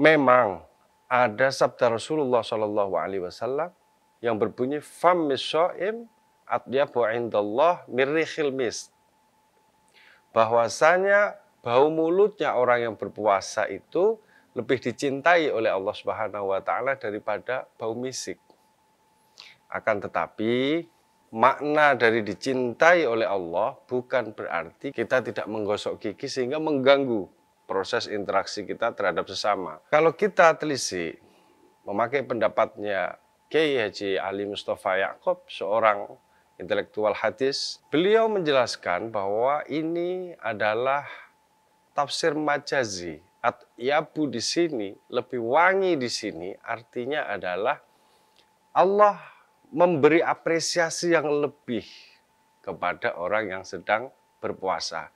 memang ada sabda Rasulullah Shallallahu Alaihi Wasallam yang berbunyi fam misoim atyabu indallah mirrihil mist. Bahwasanya bau mulutnya orang yang berpuasa itu lebih dicintai oleh Allah Subhanahu wa taala daripada bau misik. Akan tetapi makna dari dicintai oleh Allah bukan berarti kita tidak menggosok gigi sehingga mengganggu proses interaksi kita terhadap sesama. Kalau kita telisik, memakai pendapatnya Kiai Haji Ali Mustafa Yaakob, seorang intelektual hadis, beliau menjelaskan bahwa ini adalah tafsir majazi. At yabu di sini, lebih wangi di sini, artinya adalah Allah memberi apresiasi yang lebih kepada orang yang sedang berpuasa.